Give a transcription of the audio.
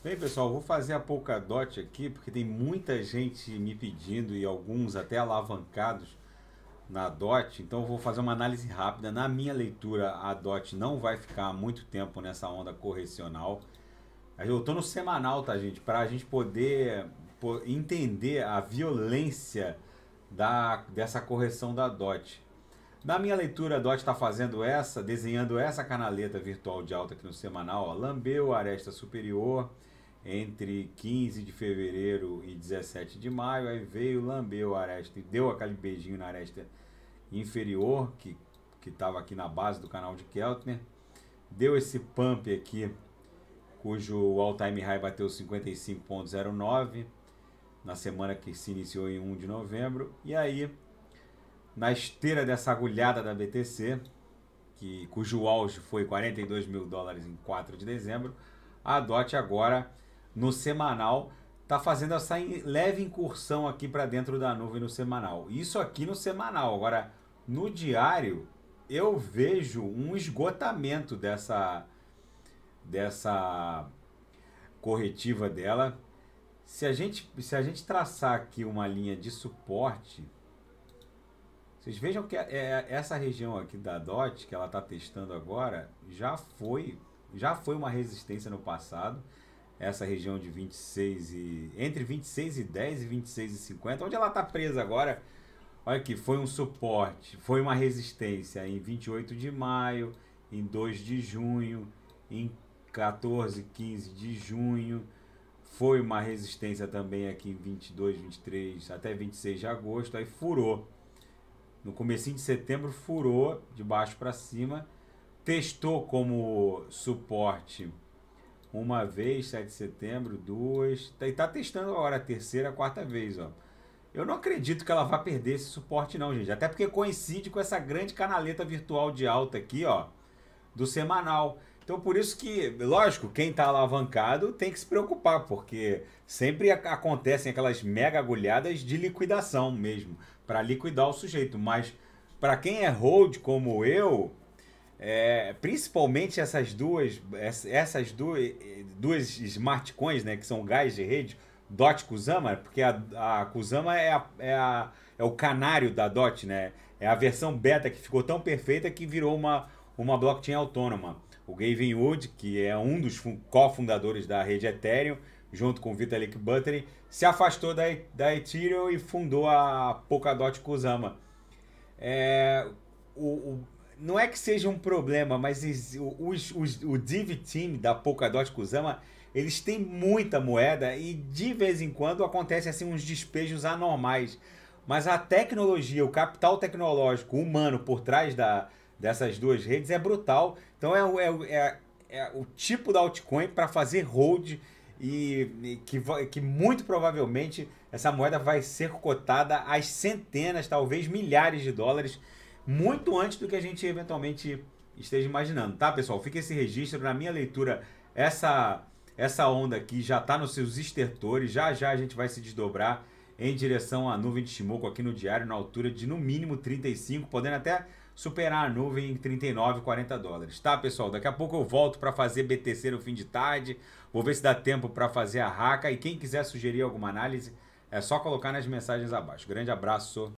Bem, pessoal, vou fazer a Polkadot aqui, porque tem muita gente me pedindo e alguns até alavancados na DOT, então vou fazer uma análise rápida. Na minha leitura, a DOT não vai ficar muito tempo nessa onda correcional. Eu estou no semanal, tá, gente? Para a gente poder entender a violência da, dessa correção da DOT. Na minha leitura, a Dot está fazendo essa, desenhando essa canaleta virtual de alta aqui no semanal, ó, lambeu a aresta superior entre 15 de fevereiro e 17 de maio, aí veio, lambeu a aresta e deu aquele beijinho na aresta inferior, que estava aqui na base do canal de Keltner, deu esse pump aqui, cujo all-time high bateu 55.09, na semana que se iniciou em 1 de novembro, e aí na esteira dessa agulhada da BTC, que, cujo auge foi 42 mil dólares em 4 de dezembro, a DOT agora, no semanal, está fazendo essa leve incursão aqui para dentro da nuvem no semanal. Isso aqui no semanal. Agora, no diário, eu vejo um esgotamento dessa, dessa corretiva dela. Se a, gente, se a gente traçar aqui uma linha de suporte vocês vejam que é, essa região aqui da DOT, que ela está testando agora, já foi, já foi uma resistência no passado. Essa região de 26 e. Entre 26 e 10 e 26 e 50, onde ela está presa agora. Olha aqui, foi um suporte, foi uma resistência em 28 de maio, em 2 de junho, em 14, 15 de junho. Foi uma resistência também aqui em 22, 23, até 26 de agosto, aí furou no começo de setembro furou de baixo para cima, testou como suporte uma vez, 7 de setembro, duas, tá, e tá testando agora a terceira, a quarta vez, ó. Eu não acredito que ela vá perder esse suporte não, gente, até porque coincide com essa grande canaleta virtual de alta aqui, ó, do semanal. Então, por isso que, lógico, quem está alavancado tem que se preocupar, porque sempre acontecem aquelas mega agulhadas de liquidação mesmo, para liquidar o sujeito. Mas para quem é hold como eu, é, principalmente essas duas, essas duas, duas smartcoins, né, que são gás de rede, DOT Kusama, porque a, a Kusama é, a, é, a, é o canário da DOT, né? É a versão beta que ficou tão perfeita que virou uma, uma blockchain autônoma o Gavin Wood, que é um dos cofundadores da rede Ethereum, junto com o Vitalik Buterin, se afastou da, da Ethereum e fundou a Polkadot Kusama. É, o, o, não é que seja um problema, mas os, os, o Div Team da Polkadot Kusama, eles têm muita moeda e de vez em quando acontecem assim, uns despejos anormais. Mas a tecnologia, o capital tecnológico humano por trás da, dessas duas redes é brutal. Então é, é, é, é o tipo da altcoin para fazer hold e, e que, que, muito provavelmente essa moeda vai ser cotada às centenas, talvez milhares de dólares, muito antes do que a gente eventualmente esteja imaginando, tá pessoal? Fica esse registro, na minha leitura, essa, essa onda aqui já está nos seus estertores, já já a gente vai se desdobrar em direção à nuvem de Shimoku aqui no diário, na altura de no mínimo 35, podendo até superar a nuvem em 39, 40 dólares. Tá, pessoal? Daqui a pouco eu volto para fazer BTC no fim de tarde. Vou ver se dá tempo para fazer a raca. E quem quiser sugerir alguma análise, é só colocar nas mensagens abaixo. Grande abraço.